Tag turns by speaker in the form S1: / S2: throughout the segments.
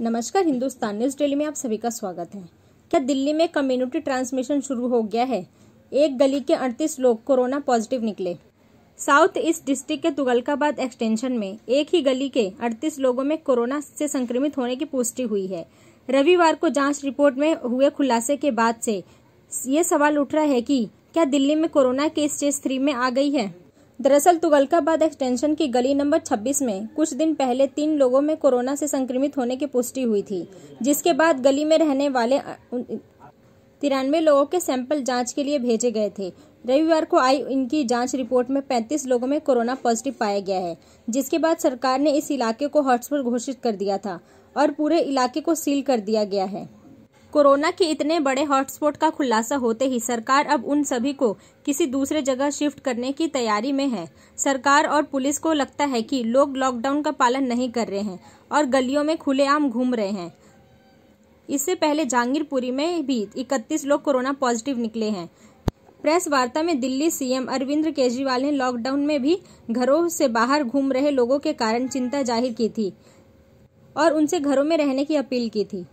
S1: नमस्कार Hindustan news daily में आप सभी का स्वागत है क्या दिल्ली में कम्युनिटी ट्रांसमिशन शुरू हो गया है एक गली के 38 लोग कोरोना पॉजिटिव निकले साउथ ईस्ट डिस्ट्रिक्ट के तुगलकाबाद एक्सटेंशन में एक ही गली के 38 लोगों में कोरोना से संक्रमित होने की पुष्टि हुई है रविवार को जांच रिपोर्ट में हुए खुलासे के बाद से ये सवाल उठ रहा है कि क्या दिल्ली में कोरोना केस स्टेज थ्री में आ गई है दरअसल तुगलकाबाद एक्सटेंशन की गली नंबर 26 में कुछ दिन पहले तीन लोगों में कोरोना से संक्रमित होने की पुष्टि हुई थी जिसके बाद गली में रहने वाले तिरानवे लोगों के सैंपल जांच के लिए भेजे गए थे रविवार को आई इनकी जांच रिपोर्ट में 35 लोगों में कोरोना पॉजिटिव पाया गया है जिसके बाद सरकार ने इस इलाके को हॉटस्पॉट घोषित कर दिया था और पूरे इलाके को सील कर दिया गया है कोरोना के इतने बड़े हॉटस्पॉट का खुलासा होते ही सरकार अब उन सभी को किसी दूसरे जगह शिफ्ट करने की तैयारी में है सरकार और पुलिस को लगता है कि लोग लॉकडाउन का पालन नहीं कर रहे हैं और गलियों में खुलेआम घूम रहे हैं इससे पहले जहांगीरपुरी में भी 31 लोग कोरोना पॉजिटिव निकले हैं प्रेस वार्ता में दिल्ली सीएम अरविंद केजरीवाल ने लॉकडाउन में भी घरों से बाहर घूम रहे लोगों के कारण चिंता जाहिर की थी और उनसे घरों में रहने की अपील की थी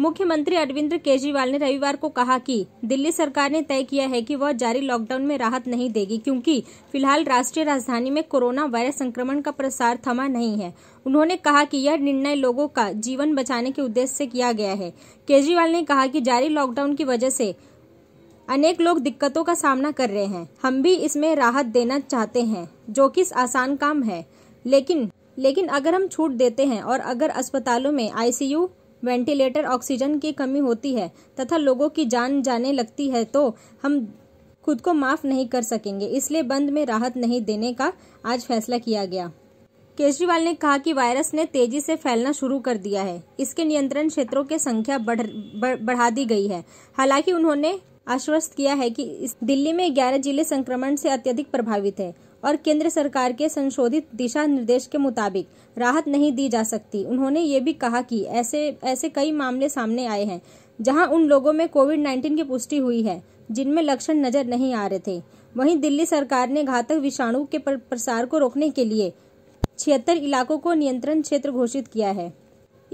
S1: मुख्यमंत्री अरविंद केजरीवाल ने रविवार को कहा कि दिल्ली सरकार ने तय किया है कि वह जारी लॉकडाउन में राहत नहीं देगी क्योंकि फिलहाल राष्ट्रीय राजधानी में कोरोना वायरस संक्रमण का प्रसार थमा नहीं है उन्होंने कहा कि यह निर्णय लोगों का जीवन बचाने के उद्देश्य से किया गया है केजरीवाल ने कहा कि जारी लॉकडाउन की वजह से अनेक लोग दिक्कतों का सामना कर रहे हैं हम भी इसमें राहत देना चाहते हैं जो कि आसान काम है लेकिन लेकिन अगर हम छूट देते हैं और अगर अस्पतालों में आईसीयू वेंटिलेटर ऑक्सीजन की कमी होती है तथा लोगों की जान जाने लगती है तो हम खुद को माफ नहीं कर सकेंगे इसलिए बंद में राहत नहीं देने का आज फैसला किया गया केजरीवाल ने कहा कि वायरस ने तेजी से फैलना शुरू कर दिया है इसके नियंत्रण क्षेत्रों की संख्या बढ़, बढ़ा दी गई है हालांकि उन्होंने आश्वस्त किया है कि दिल्ली में ग्यारह जिले संक्रमण से अत्यधिक प्रभावित है और केंद्र सरकार के संशोधित दिशा निर्देश के मुताबिक राहत नहीं दी जा सकती उन्होंने ये भी कहा कि ऐसे ऐसे कई मामले सामने आए हैं जहां उन लोगों में कोविड 19 की पुष्टि हुई है जिनमें लक्षण नजर नहीं आ रहे थे वहीं दिल्ली सरकार ने घातक विषाणु के प्रसार को रोकने के लिए छिहत्तर इलाकों को नियंत्रण क्षेत्र घोषित किया है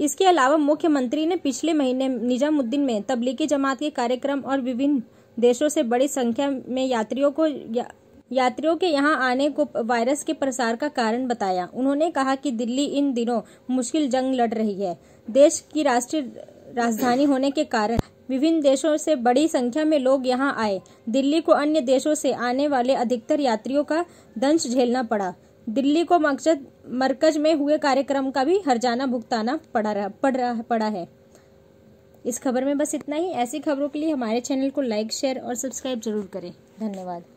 S1: इसके अलावा मुख्यमंत्री ने पिछले महीने निजामुद्दीन में तबलीगी जमात के कार्यक्रम और विभिन्न देशों से बड़ी संख्या में यात्रियों को या, यात्रियों के यहां आने को वायरस के प्रसार का कारण बताया उन्होंने कहा कि दिल्ली इन दिनों मुश्किल जंग लड़ रही है देश की राष्ट्रीय राजधानी होने के कारण विभिन्न देशों से बड़ी संख्या में लोग यहां आए दिल्ली को अन्य देशों से आने वाले अधिकतर यात्रियों का दंश झेलना पड़ा दिल्ली को मकसद मरकज में हुए कार्यक्रम का भी हरजाना भुगताना पड़ा रहा पड़ रहा पड़ा है इस खबर में बस इतना ही ऐसी खबरों के लिए हमारे चैनल को लाइक शेयर और सब्सक्राइब जरूर करें धन्यवाद